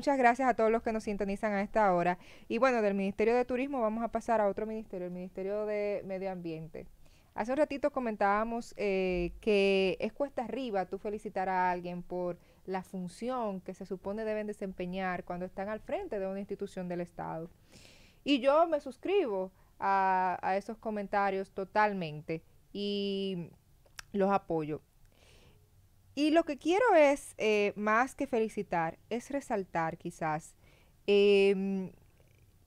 muchas gracias a todos los que nos sintonizan a esta hora. Y bueno, del Ministerio de Turismo vamos a pasar a otro ministerio, el Ministerio de Medio Ambiente. Hace un ratito comentábamos eh, que es cuesta arriba tú felicitar a alguien por la función que se supone deben desempeñar cuando están al frente de una institución del Estado. Y yo me suscribo a esos comentarios totalmente y los apoyo. Y lo que quiero es, eh, más que felicitar, es resaltar quizás em,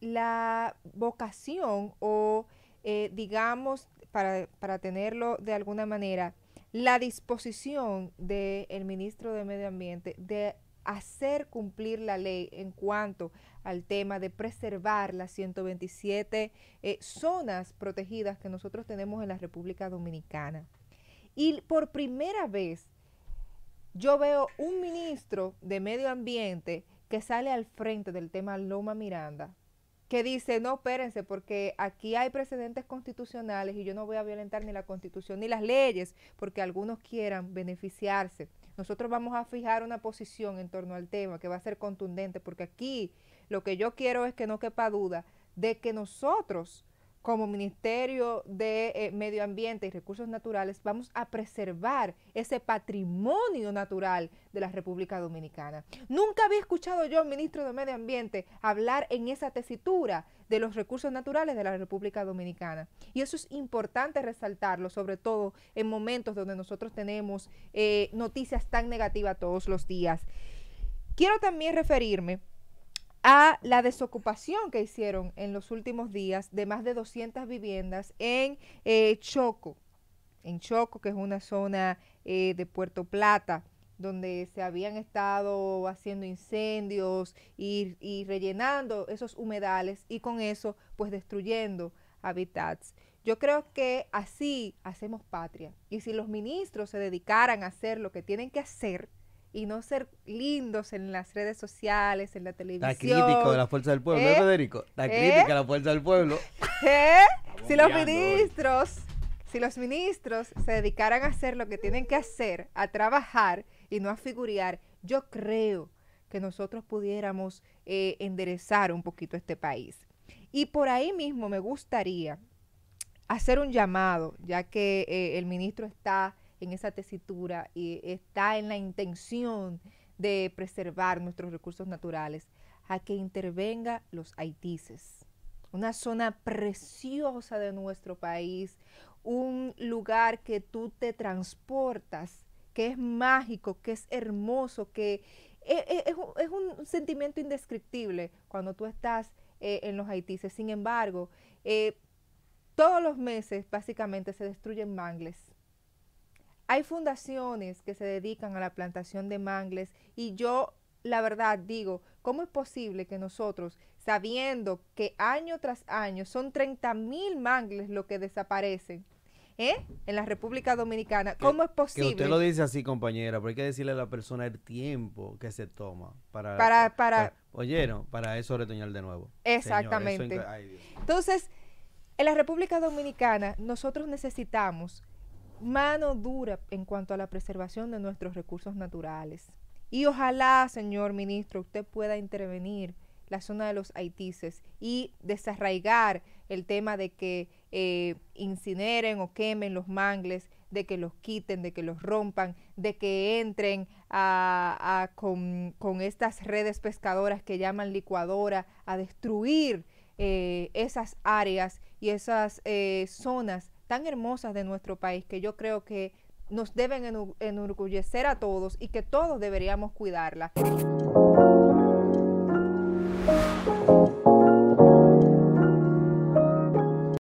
la vocación o, eh, digamos, para, tenerlo de alguna manera, la disposición del ministro de Medio Ambiente de hacer cumplir la ley en cuanto al tema de preservar las 127 eh, zonas protegidas que nosotros tenemos en la República Dominicana. Y por primera vez yo veo un ministro de medio ambiente que sale al frente del tema Loma Miranda, que dice, no, espérense, porque aquí hay precedentes constitucionales y yo no voy a violentar ni la constitución ni las leyes, porque algunos quieran beneficiarse. Nosotros vamos a fijar una posición en torno al tema que va a ser contundente, porque aquí lo que yo quiero es que no quepa duda de que nosotros como Ministerio de eh, Medio Ambiente y Recursos Naturales, vamos a preservar ese patrimonio natural de la República Dominicana. Nunca había escuchado yo, ministro de Medio Ambiente, hablar en esa tesitura de los recursos naturales de la República Dominicana. Y eso es importante resaltarlo, sobre todo en momentos donde nosotros tenemos eh, noticias tan negativas todos los días. Quiero también referirme a la desocupación que hicieron en los últimos días de más de 200 viviendas en eh, Choco, en Choco, que es una zona eh, de Puerto Plata, donde se habían estado haciendo incendios y, rellenando esos humedales y con eso pues destruyendo hábitats. Yo creo que así hacemos patria. Y si los ministros se dedicaran a hacer lo que tienen que hacer, y no ser lindos en las redes sociales, en la televisión. La crítico de la fuerza del pueblo, ¿Eh? ¿Eh? Federico? La ¿Eh? crítica de la fuerza del pueblo. ¿Eh? si los ministros, si los ministros se dedicaran a hacer lo que tienen que hacer, a trabajar y no a figurear, yo creo que nosotros pudiéramos enderezar un poquito este país. Y por ahí mismo me gustaría hacer un llamado, ya que el ministro está en esa tesitura y está en la intención de preservar nuestros recursos naturales, a que intervenga los Haitises. Una zona preciosa de nuestro país, un lugar que tú te transportas, que es mágico, que es hermoso, que e, e, es, un sentimiento indescriptible cuando tú estás eh, en los Haitises. Sin embargo, eh, todos los meses básicamente se destruyen mangles hay fundaciones que se dedican a la plantación de mangles y yo la verdad digo, ¿cómo es posible que nosotros, sabiendo que año tras año son 30 mil mangles lo que desaparecen, ¿eh? En la República Dominicana. ¿Cómo es posible? Que usted lo dice así, compañera, pero hay que decirle a la persona el tiempo que se toma para... Para, eh, para... Eh, oyeron, para eso retoñar de nuevo. Exactamente. Entonces, en la República Dominicana nosotros necesitamos mano dura en cuanto a la preservación de nuestros recursos naturales. Y ojalá, señor ministro, usted pueda intervenir la zona de los haitises y desarraigar el tema de que eh, incineren o quemen los mangles, de que los quiten, de que los rompan, de que entren a, con, estas redes pescadoras que llaman licuadora a destruir eh, esas áreas y esas eh, zonas tan hermosas de nuestro país que yo creo que nos deben enorgullecer a todos y que todos deberíamos cuidarlas.